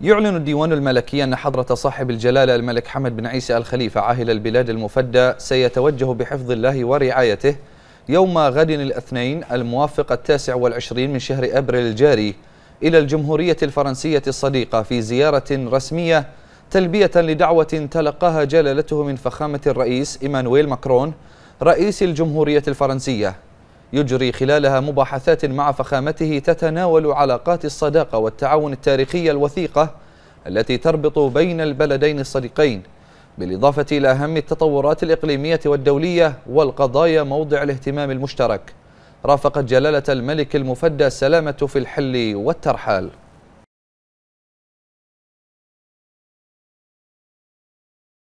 يعلن الديوان الملكي أن حضرة صاحب الجلالة الملك حمد بن عيسى الخليفة عاهل البلاد المفدى سيتوجه بحفظ الله ورعايته يوم غد الاثنين الموافق التاسع والعشرين من شهر أبريل الجاري إلى الجمهورية الفرنسية الصديقة في زيارة رسمية تلبية لدعوة تلقاها جلالته من فخامة الرئيس إيمانويل ماكرون رئيس الجمهورية الفرنسية يجري خلالها مباحثات مع فخامته تتناول علاقات الصداقة والتعاون التاريخي الوثيقة التي تربط بين البلدين الصديقين بالإضافة إلى أهم التطورات الإقليمية والدولية والقضايا موضع الاهتمام المشترك رافقت جلالة الملك المفدى السلامة في الحل والترحال